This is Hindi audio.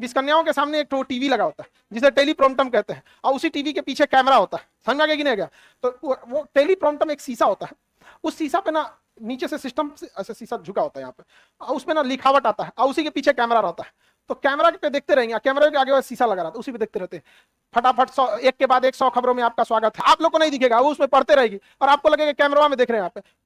जिस कन्याओं के सामने एक टीवी लगा होता है जिसे टेलीप्रोमटम कहते हैं और उसी टीवी के पीछे कैमरा होता है समझ गया कि नहीं गया तो वो टेलीप्रोमटम एक शीशा होता है उस शीशा पे ना नीचे से सिस्टम ऐसे शीशा झुका होता है यहाँ पे और उसमें ना लिखावट आता है और उसी के पीछे कैमरा रहता है तो कैमरा पे देखते रहेंगे कैमरा के आगे शीशा लगा रहा था उसी पे देखते रहते हैं फटाफट सौ एक के बाद एक सौ खबरों में आपका स्वागत है आप लोग को नहीं दिखेगा वो उसमें पढ़ते रहेगी और आपको लगेगा कैमरा में देख रहे हैं यहाँ पे